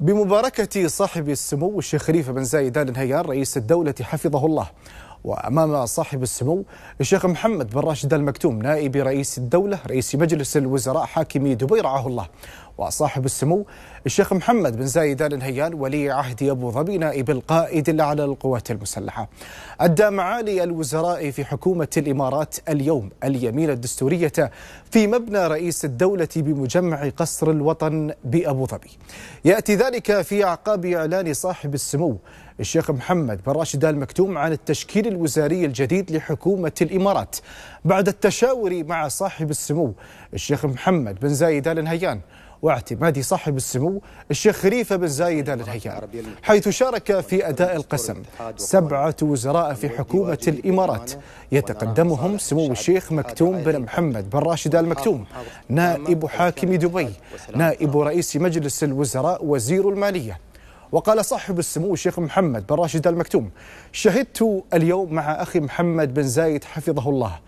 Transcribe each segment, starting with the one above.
بمباركة صاحب السمو الشيخ خليفة بن زايد آل نهيان رئيس الدولة حفظه الله وأمام صاحب السمو الشيخ محمد بن راشد المكتوم نائب رئيس الدولة رئيس مجلس الوزراء حاكم دبي رعاه الله وصاحب السمو الشيخ محمد بن زايد ال نهيان ولي عهد ابو ظبي نائب القائد الاعلى للقوات المسلحه. ادى معالي الوزراء في حكومه الامارات اليوم اليمين الدستوريه في مبنى رئيس الدوله بمجمع قصر الوطن بابو ظبي. ياتي ذلك في اعقاب اعلان صاحب السمو الشيخ محمد بن راشد ال مكتوم عن التشكيل الوزاري الجديد لحكومه الامارات بعد التشاور مع صاحب السمو الشيخ محمد بن زايد ال نهيان. واعتماد صاحب السمو الشيخ خليفة بن زايد آل نهيان حيث شارك في أداء القسم سبعة وزراء في حكومة الإمارات يتقدمهم سمو الشيخ مكتوم بن محمد بن راشد آل مكتوم نائب حاكم دبي نائب رئيس مجلس الوزراء وزير الماليه وقال صاحب السمو الشيخ محمد بن راشد المكتوم شهدت اليوم مع أخي محمد بن زايد حفظه الله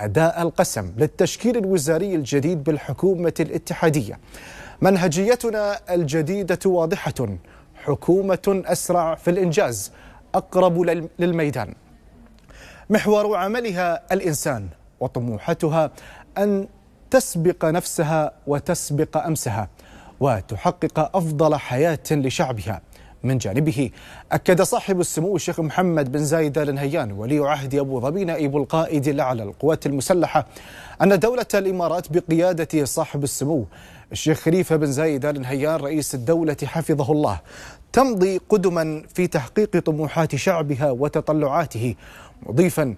أداء القسم للتشكيل الوزاري الجديد بالحكومة الاتحادية منهجيتنا الجديدة واضحة حكومة أسرع في الإنجاز أقرب للميدان محور عملها الإنسان وطموحتها أن تسبق نفسها وتسبق أمسها وتحقق أفضل حياة لشعبها من جانبه أكد صاحب السمو الشيخ محمد بن زايد آل نهيان ولي عهد أبو ظبي نائب القائد الأعلى للقوات المسلحة أن دولة الإمارات بقيادة صاحب السمو الشيخ خليفة بن زايد آل نهيان رئيس الدولة حفظه الله تمضي قدما في تحقيق طموحات شعبها وتطلعاته مضيفا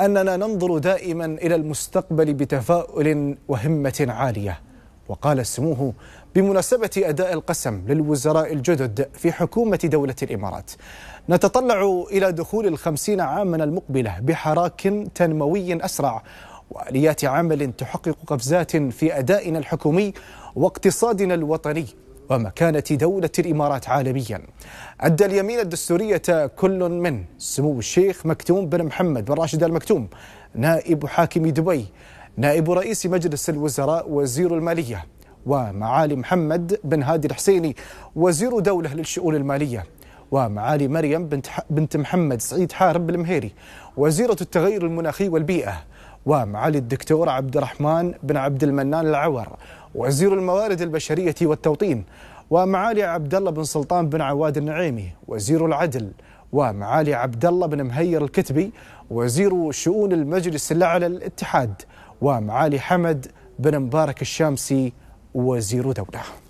أننا ننظر دائما إلى المستقبل بتفاؤل وهمة عالية وقال سموه بمناسبة أداء القسم للوزراء الجدد في حكومة دولة الإمارات نتطلع إلى دخول الخمسين عاما المقبلة بحراك تنموي أسرع وآليات عمل تحقق قفزات في أدائنا الحكومي واقتصادنا الوطني ومكانة دولة الإمارات عالميا أدى اليمين الدستورية كل من سمو الشيخ مكتوم بن محمد بن راشد المكتوم نائب حاكم دبي نائب رئيس مجلس الوزراء وزير المالية ومعالي محمد بن هادي الحسيني وزير دولة للشؤون المالية ومعالي مريم بنت, بنت محمد سعيد حارب المهيري وزيرة التغير المناخي والبيئة ومعالي الدكتور عبد الرحمن بن عبد المنان العور وزير الموارد البشرية والتوطين ومعالي عبد الله بن سلطان بن عواد النعيمي وزير العدل ومعالي عبد الله بن مهير الكتبي وزير شؤون المجلس الاعلى للاتحاد ومعالي حمد بن مبارك الشامسي وزير دولة